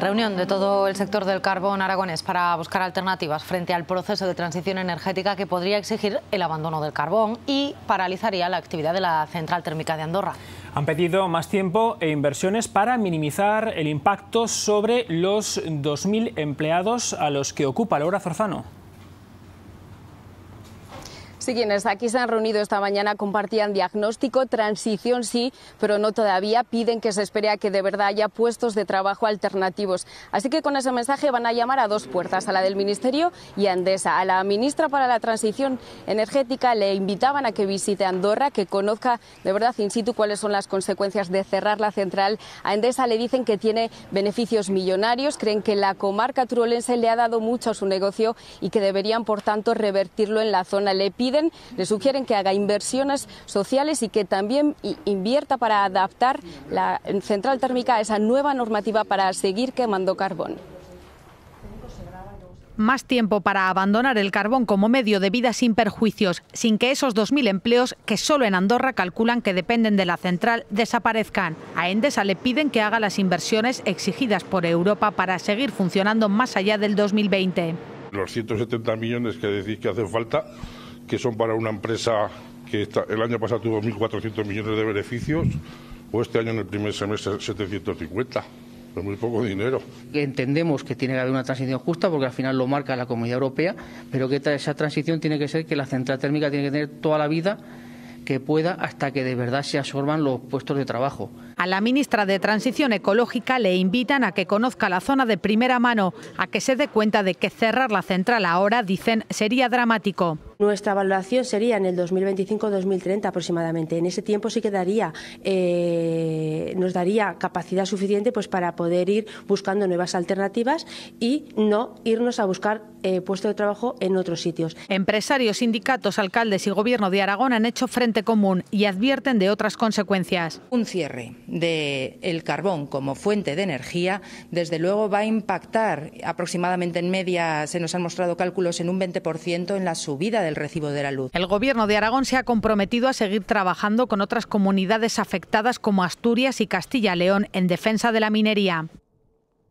Reunión de todo el sector del carbón aragonés para buscar alternativas frente al proceso de transición energética que podría exigir el abandono del carbón y paralizaría la actividad de la central térmica de Andorra. Han pedido más tiempo e inversiones para minimizar el impacto sobre los 2.000 empleados a los que ocupa Laura Zorzano quienes aquí se han reunido esta mañana compartían diagnóstico, transición sí, pero no todavía. Piden que se espere a que de verdad haya puestos de trabajo alternativos. Así que con ese mensaje van a llamar a dos puertas, a la del Ministerio y a Endesa. A la ministra para la Transición Energética le invitaban a que visite Andorra, que conozca de verdad in situ cuáles son las consecuencias de cerrar la central. A Endesa le dicen que tiene beneficios millonarios, creen que la comarca turolense le ha dado mucho a su negocio y que deberían, por tanto, revertirlo en la zona. Le piden le sugieren que haga inversiones sociales y que también invierta para adaptar la central térmica a esa nueva normativa para seguir quemando carbón más tiempo para abandonar el carbón como medio de vida sin perjuicios, sin que esos 2.000 empleos que solo en Andorra calculan que dependen de la central desaparezcan. A Endesa le piden que haga las inversiones exigidas por Europa para seguir funcionando más allá del 2020. Los 170 millones que decís que hacen falta que son para una empresa que el año pasado tuvo 1.400 millones de beneficios, o pues este año en el primer semestre 750. Es muy poco dinero. Entendemos que tiene que haber una transición justa porque al final lo marca la Comunidad Europea, pero que esa transición tiene que ser que la central térmica tiene que tener toda la vida que pueda hasta que de verdad se absorban los puestos de trabajo. A la ministra de Transición Ecológica le invitan a que conozca la zona de primera mano, a que se dé cuenta de que cerrar la central ahora, dicen, sería dramático. Nuestra evaluación sería en el 2025-2030 aproximadamente. En ese tiempo sí quedaría, eh, nos daría capacidad suficiente pues, para poder ir buscando nuevas alternativas y no irnos a buscar eh, puestos de trabajo en otros sitios. Empresarios, sindicatos, alcaldes y gobierno de Aragón han hecho frente común y advierten de otras consecuencias. Un cierre del el carbón como fuente de energía, desde luego va a impactar aproximadamente en media, se nos han mostrado cálculos en un 20% en la subida del recibo de la luz. El Gobierno de Aragón se ha comprometido a seguir trabajando con otras comunidades afectadas como Asturias y Castilla-León en defensa de la minería.